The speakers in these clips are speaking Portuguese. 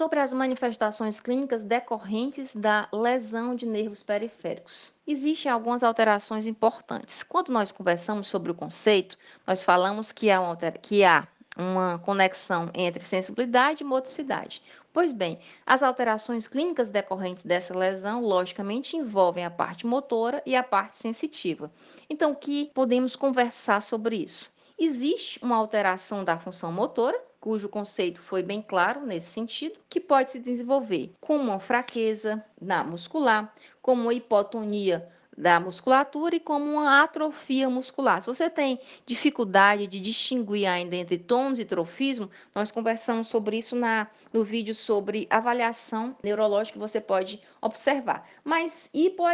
sobre as manifestações clínicas decorrentes da lesão de nervos periféricos. Existem algumas alterações importantes. Quando nós conversamos sobre o conceito, nós falamos que há, uma, que há uma conexão entre sensibilidade e motricidade. Pois bem, as alterações clínicas decorrentes dessa lesão, logicamente, envolvem a parte motora e a parte sensitiva. Então, o que podemos conversar sobre isso? Existe uma alteração da função motora, cujo conceito foi bem claro nesse sentido, que pode se desenvolver como uma fraqueza na muscular, como uma hipotonia da musculatura e como uma atrofia muscular. Se você tem dificuldade de distinguir ainda entre tônus e trofismo, nós conversamos sobre isso na, no vídeo sobre avaliação neurológica que você pode observar. Mas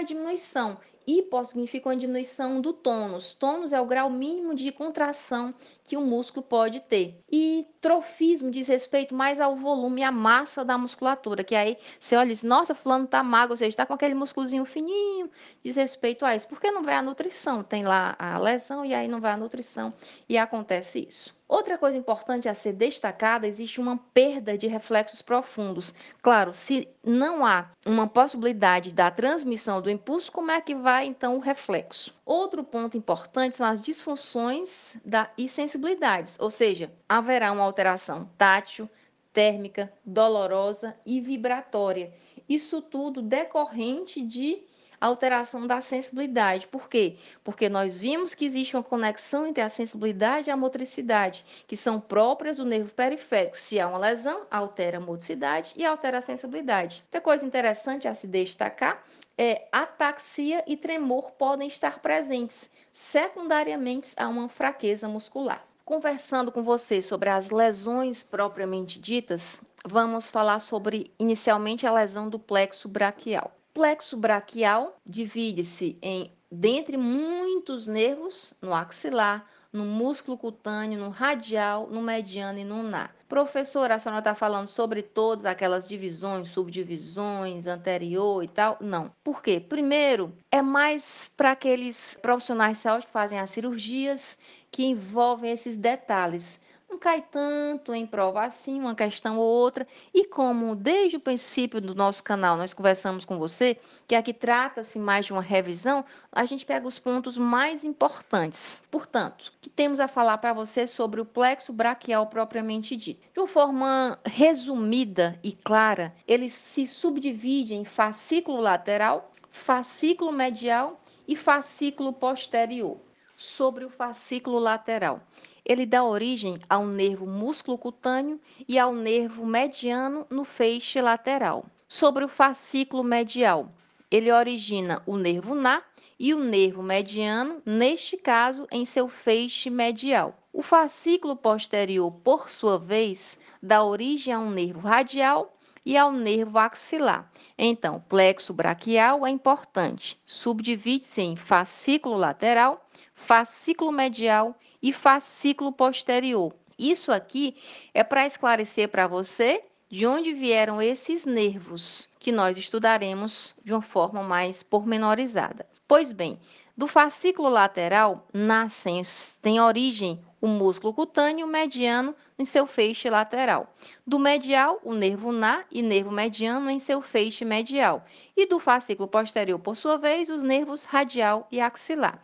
diminuição. Hipo significa uma diminuição do tônus. Tônus é o grau mínimo de contração que o músculo pode ter. E trofismo diz respeito mais ao volume e à massa da musculatura, que aí você olha e diz, nossa, fulano tá magro, ou seja, tá com aquele músculozinho fininho, diz respeito a isso. Porque não vai a nutrição? Tem lá a lesão e aí não vai a nutrição e acontece isso. Outra coisa importante a ser destacada, existe uma perda de reflexos profundos. Claro, se não há uma possibilidade da transmissão do impulso, como é que vai então o reflexo? Outro ponto importante são as disfunções da e sensibilidades, ou seja, haverá uma alteração tátil, térmica, dolorosa e vibratória. Isso tudo decorrente de alteração da sensibilidade. Por quê? Porque nós vimos que existe uma conexão entre a sensibilidade e a motricidade, que são próprias do nervo periférico. Se há uma lesão, altera a motricidade e altera a sensibilidade. Outra coisa interessante a se destacar é, ataxia e tremor podem estar presentes, secundariamente a uma fraqueza muscular. Conversando com você sobre as lesões propriamente ditas, vamos falar sobre inicialmente a lesão do plexo braquial plexo braquial divide-se em dentre muitos nervos no axilar, no músculo cutâneo, no radial, no mediano e no nar. Professora, a senhora está falando sobre todas aquelas divisões, subdivisões, anterior e tal? Não. Por quê? Primeiro, é mais para aqueles profissionais de saúde que fazem as cirurgias que envolvem esses detalhes não cai tanto em prova assim, uma questão ou outra. E como desde o princípio do nosso canal nós conversamos com você, que aqui trata-se mais de uma revisão, a gente pega os pontos mais importantes. Portanto, que temos a falar para você é sobre o plexo braquial propriamente dito. De uma forma resumida e clara, ele se subdivide em fascículo lateral, fascículo medial e fascículo posterior. Sobre o fascículo lateral ele dá origem ao nervo músculo-cutâneo e ao nervo mediano no feixe lateral. Sobre o fascículo medial, ele origina o nervo na e o nervo mediano, neste caso, em seu feixe medial. O fascículo posterior, por sua vez, dá origem a um nervo radial e ao nervo axilar. Então, plexo braquial é importante. Subdivide-se em fascículo lateral, fascículo medial e fascículo posterior. Isso aqui é para esclarecer para você de onde vieram esses nervos que nós estudaremos de uma forma mais pormenorizada. Pois bem, do fascículo lateral nascem, tem origem o músculo cutâneo mediano em seu feixe lateral. Do medial, o nervo na e nervo mediano em seu feixe medial. E do fascículo posterior, por sua vez, os nervos radial e axilar.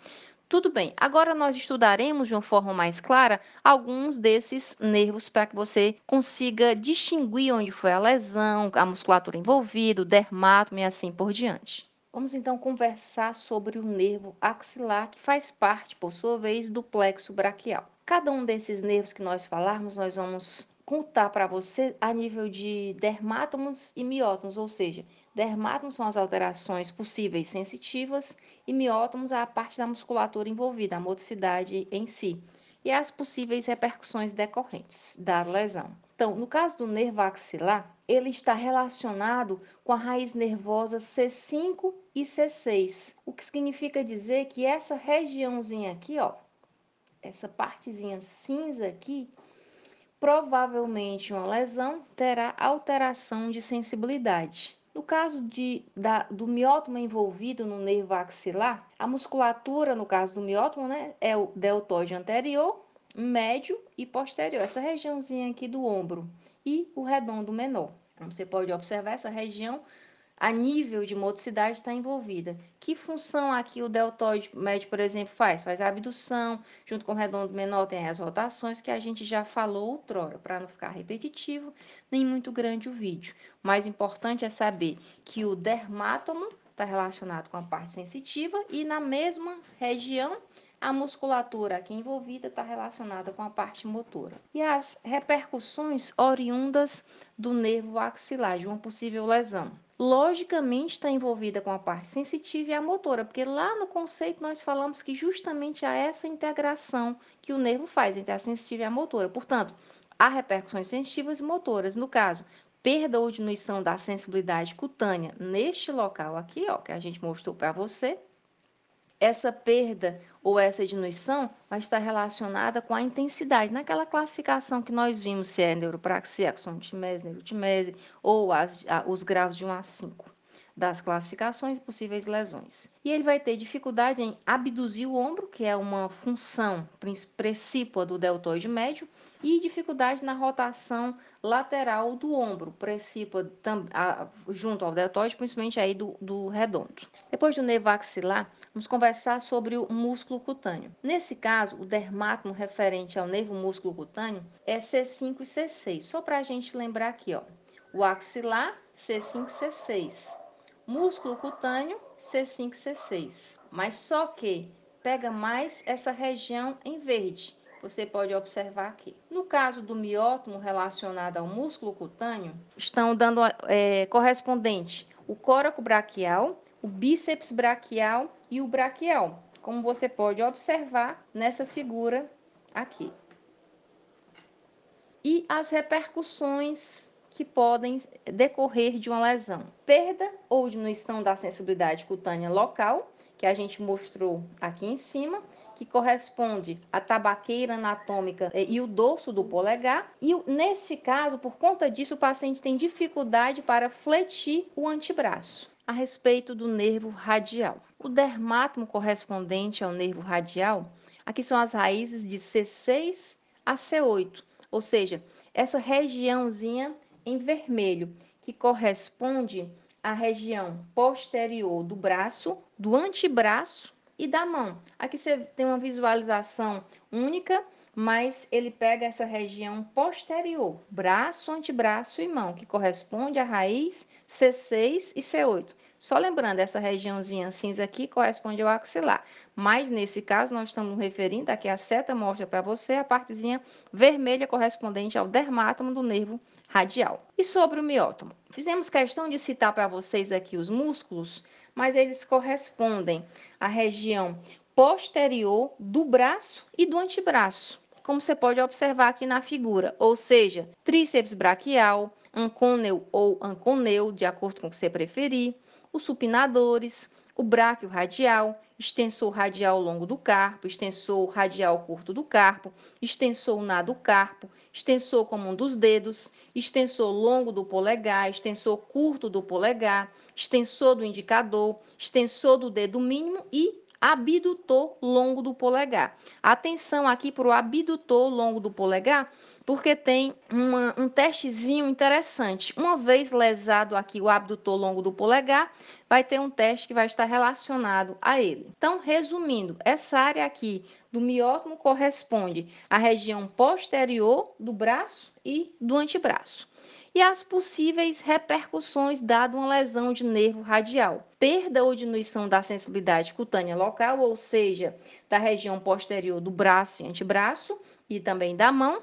Tudo bem, agora nós estudaremos de uma forma mais clara alguns desses nervos para que você consiga distinguir onde foi a lesão, a musculatura envolvida, o dermato e assim por diante. Vamos então conversar sobre o nervo axilar, que faz parte, por sua vez, do plexo braquial. Cada um desses nervos que nós falarmos, nós vamos contar para você a nível de dermátomos e miótomos, ou seja, dermátomos são as alterações possíveis sensitivas e miótomos é a parte da musculatura envolvida, a motricidade em si, e as possíveis repercussões decorrentes da lesão. Então, no caso do nervo axilar, ele está relacionado com a raiz nervosa C5 e C6, o que significa dizer que essa regiãozinha aqui, ó, essa partezinha cinza aqui, provavelmente uma lesão terá alteração de sensibilidade. No caso de, da, do miótomo envolvido no nervo axilar, a musculatura, no caso do miótomo, né, é o deltóide anterior médio e posterior, essa regiãozinha aqui do ombro, e o redondo menor. Como você pode observar, essa região a nível de motricidade está envolvida. Que função aqui o deltoide médio, por exemplo, faz? Faz a abdução, junto com o redondo menor tem as rotações, que a gente já falou outrora, para não ficar repetitivo, nem muito grande o vídeo. O mais importante é saber que o dermátomo está relacionado com a parte sensitiva e na mesma região a musculatura aqui envolvida está relacionada com a parte motora. E as repercussões oriundas do nervo axilar de uma possível lesão. Logicamente está envolvida com a parte sensitiva e a motora, porque lá no conceito nós falamos que justamente há é essa integração que o nervo faz entre a sensitiva e a motora. Portanto, há repercussões sensitivas e motoras. No caso, perda ou diminuição da sensibilidade cutânea neste local aqui, ó, que a gente mostrou para você, essa perda ou essa diminuição vai estar relacionada com a intensidade. Naquela classificação que nós vimos, se é neuropraxia, axontimese, neurotimese, ou as, os graus de 1 a 5 das classificações e possíveis lesões. E ele vai ter dificuldade em abduzir o ombro, que é uma função precípua do deltoide médio, e dificuldade na rotação lateral do ombro, precípua junto ao deltoide, principalmente aí do, do redondo. Depois do nervo axilar, vamos conversar sobre o músculo cutâneo. Nesse caso, o dermátomo referente ao nervo músculo cutâneo é C5 e C6. Só para a gente lembrar aqui, ó, o axilar C5 e C6 Músculo cutâneo C5, C6. Mas só que pega mais essa região em verde. Você pode observar aqui. No caso do miótomo relacionado ao músculo cutâneo, estão dando é, correspondente o córaco braquial, o bíceps braquial e o braquial, como você pode observar nessa figura aqui. E as repercussões que podem decorrer de uma lesão. Perda ou diminuição da sensibilidade cutânea local, que a gente mostrou aqui em cima, que corresponde à tabaqueira anatômica é, e o dorso do polegar. E nesse caso, por conta disso, o paciente tem dificuldade para fletir o antebraço. A respeito do nervo radial, o dermatomo correspondente ao nervo radial, aqui são as raízes de C6 a C8, ou seja, essa regiãozinha em vermelho, que corresponde à região posterior do braço, do antebraço e da mão. Aqui você tem uma visualização única, mas ele pega essa região posterior, braço, antebraço e mão, que corresponde à raiz C6 e C8. Só lembrando, essa regiãozinha cinza aqui corresponde ao axilar. Mas nesse caso, nós estamos referindo, aqui a seta mostra para você a partezinha vermelha correspondente ao dermátomo do nervo radial. E sobre o miótomo? Fizemos questão de citar para vocês aqui os músculos, mas eles correspondem à região posterior do braço e do antebraço, como você pode observar aqui na figura, ou seja, tríceps braquial, anconeu ou anconeu, de acordo com o que você preferir, os supinadores, o bráquio radial extensor radial longo do carpo, extensor radial curto do carpo, extensor nado do carpo, extensor comum dos dedos, extensor longo do polegar, extensor curto do polegar, extensor do indicador, extensor do dedo mínimo e abdutor longo do polegar. Atenção aqui para o abdutor longo do polegar, porque tem uma, um testezinho interessante. Uma vez lesado aqui o abdutor longo do polegar, vai ter um teste que vai estar relacionado a ele. Então, resumindo, essa área aqui do miótomo corresponde à região posterior do braço e do antebraço e as possíveis repercussões dado uma lesão de nervo radial. Perda ou diminuição da sensibilidade cutânea local, ou seja, da região posterior do braço e antebraço e também da mão,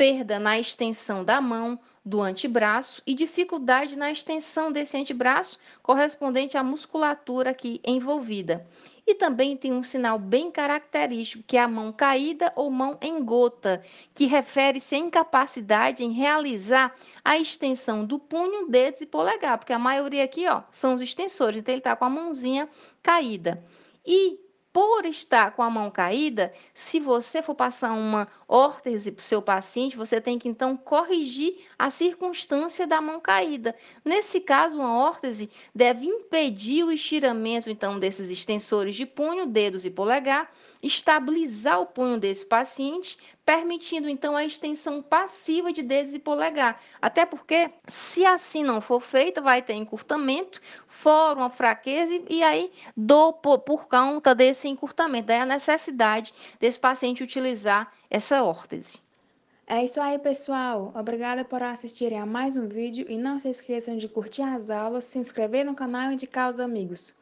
perda na extensão da mão, do antebraço e dificuldade na extensão desse antebraço correspondente à musculatura aqui envolvida. E também tem um sinal bem característico, que é a mão caída ou mão em gota, que refere-se à incapacidade em realizar a extensão do punho, dedos e polegar, porque a maioria aqui ó, são os extensores, então ele está com a mãozinha caída. E por estar com a mão caída, se você for passar uma órtese para o seu paciente, você tem que então corrigir a circunstância da mão caída. Nesse caso, uma órtese deve impedir o estiramento então desses extensores de punho, dedos e polegar estabilizar o punho desse paciente, permitindo então a extensão passiva de dedos e polegar. Até porque, se assim não for feita, vai ter encurtamento, fora uma fraqueza e aí dor por, por conta desse encurtamento. Daí a necessidade desse paciente utilizar essa órtese. É isso aí, pessoal. Obrigada por assistirem a mais um vídeo e não se esqueçam de curtir as aulas, se inscrever no canal e indicar os amigos.